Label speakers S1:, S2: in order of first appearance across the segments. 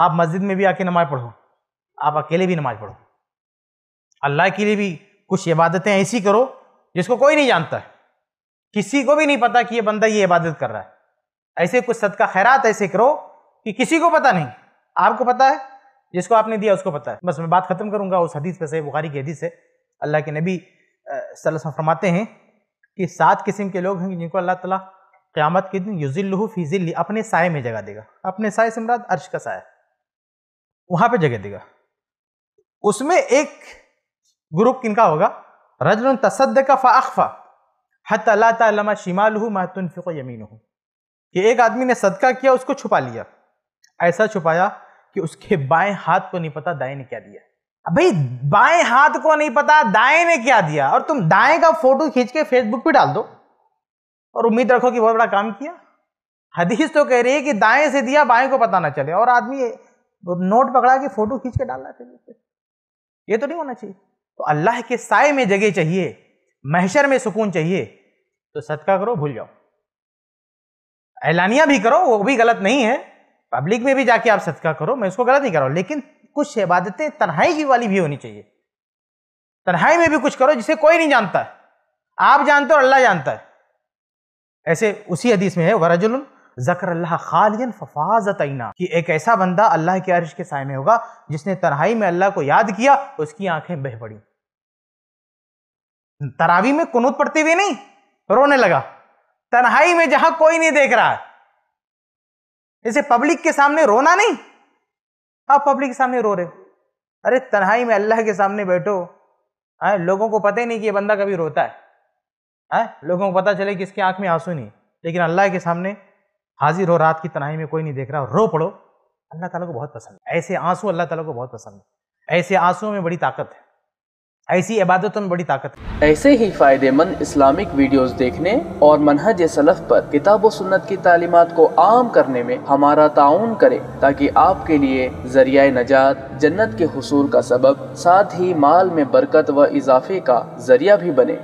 S1: आप मस्जिद में भी आके नमाज पढ़ो आप अकेले भी नमाज पढ़ो अल्लाह के लिए भी कुछ इबादतें ऐसी करो जिसको कोई नहीं जानता किसी को भी नहीं पता कि ये बंदा ये इबादत कर रहा है ऐसे कुछ सदका खैरात ऐसे करो कि किसी को पता नहीं आपको पता है जिसको आपने दिया उसको पता है बस मैं बात ख़त्म करूंगा उस हदीस पे से बुखारी की हदीस है अल्लाह के नबी सल्लल्लाहु फरमाते हैं कि सात किस्म के लोग हैं जिनको अल्लाह ताला क़्यामत के दिन युजिल्लू फिजिल्ली अपने साय में जगह देगा अपने साय से मुराद अर्श का साया वहां पे जगह देगा उसमें एक ग्रुप किनका होगा रजन तसद का फ़ाखफ़ा हतला शिमाल हूँ महतुनफ़िक यमीन हूँ कि एक आदमी ने सदका किया उसको छुपा लिया ऐसा छुपाया कि उसके बाएं हाथ को नहीं पता दाएं ने क्या दिया अब भाई बाएं हाथ को नहीं पता दाएं ने क्या दिया और तुम दाएं का फोटो खींच के फेसबुक पे डाल दो और उम्मीद रखो कि बहुत बड़ा काम किया हदीस तो कह रही है कि दाएं से दिया बाएं को पता ना चले और आदमी नोट पकड़ा के फोटो खींच के डालना चाहिए पे ये तो नहीं होना चाहिए तो अल्लाह के साय में जगह चाहिए महशर में सुकून चाहिए तो सदका करो भूल जाओ ऐलानिया भी करो वो भी गलत नहीं है पब्लिक में भी जाके आप सदका करो मैं उसको गलत नहीं कर रहा लेकिन कुछ इबादतें तन्हाई की वाली भी होनी चाहिए तनहाई में भी कुछ करो जिसे कोई नहीं जानता आप जानते हो अल्लाह जानता है ऐसे उसी हदीस में है वरजुल जकर अल्लाह खालियन फफाजत आईना कि एक ऐसा बंदा अल्लाह के अर्श के साय में होगा जिसने तनहाई में अल्लाह को याद किया उसकी आंखें बह पड़ी तरावी में कुनूत पड़ती हुई नहीं रोने लगा तनहाई में जहां कोई नहीं देख रहा इसे पब्लिक के सामने रोना नहीं आप पब्लिक के सामने रो रहे हो अरे तनहाई में अल्लाह के सामने बैठो आए लोगों को पता ही नहीं कि ये बंदा कभी रोता है आए लोगों को पता चले कि इसकी आंख में आंसू नहीं लेकिन अल्लाह के सामने हाजिर हो रात की तनाई में कोई नहीं देख रहा रो पड़ो अल्लाह ताला को बहुत पसंद है ऐसे आंसू अल्लाह ताला को बहुत पसंद है ऐसे आंसुओं में बड़ी ताकत है
S2: ऐसी इबादतों में बड़ी ताकत है ऐसे ही फ़ायदेमंद इस्लामिक वीडियोस देखने और मनहज सलफ़ पर किताब व सुन्नत की तालीमत को आम करने में हमारा ताउन करें ताकि आपके लिए जरिया नजात जन्नत के हसूल का सबब साथ ही माल में बरकत व इजाफे का जरिया भी बने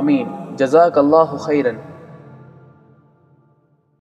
S2: आमीन जजाक खैरन